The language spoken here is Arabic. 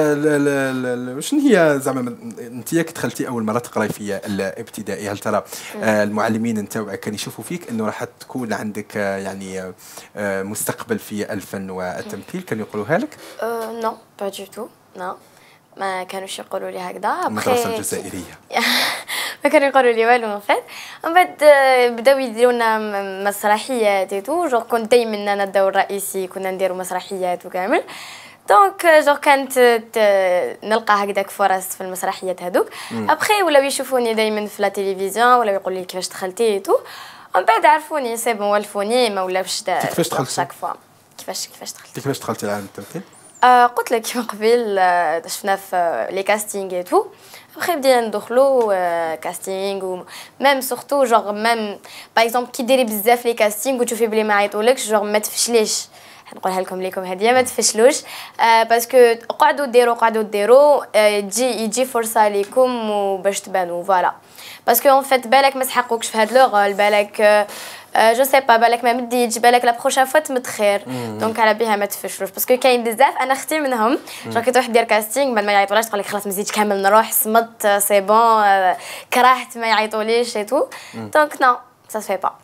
لا لا لا شنو هي زعما انت كي دخلتي اول مره تقراي في الابتدائي هل ترى آه، المعلمين نتاوعك كانوا يشوفوا فيك انه راح تكون عندك آه، يعني آه، مستقبل في الفن والتمثيل كانوا يقولوها لك؟ نو با دو تو نو ما كانوش يقولوا لي هكذا المدرسه الجزائريه ما كانوا يقولوا لي والو من فات من بعد بداو يديروا لنا مسرحيات اي تو كنت دائما انا الدور الرئيسي كنا نديروا مسرحيات وكامل دونك جو كانت نلقى هكذاك فرص في المسرحيات هذوك ابخي ولاو يشوفوني دائما في لا تيليفزيون ولاو يقول لي كيفاش دخلتي تو من بعد عرفوني سي بون والفوني ما ولاوش كيفاش دخلتي شاك فوا كيفاش كيفاش دخلتي كيفاش دخلتي لعالم التمثيل آه قلت لك من قبل آه شفنا في آه، لي كاستينغ تو ابخي بدينا ندخلو كاستينغ آه، و ميم سورتو جوغ ميم باغ اكزومبل كي ديري بزاف لي كاستينغ وتشوفي بلي ما عيطولكش جوغ ما تفشليش نقولها لكم ليكم هديه ما تفشلوش باسكو آه، قعدوا ديروا قعدوا ديروا تجي آه، يجي فرصه ليكم وباش تبانوا فوالا باسكو اون فيت بالك ما سحقوكش في هاد لوغول بالك جو سي با بالك ما مديتش بالك لا بروشا فوا متخير خير دونك على بيها ما تفشلوش باسكو كاين بزاف انا اختي منهم جو كي تروح دير كاستينغ بعد ما يعيطولاش تقول لك خلاص مزيتش كامل نروح صمت سي آه، بون كرهت ما يعيطوليش اي تو دونك نو سا سفي با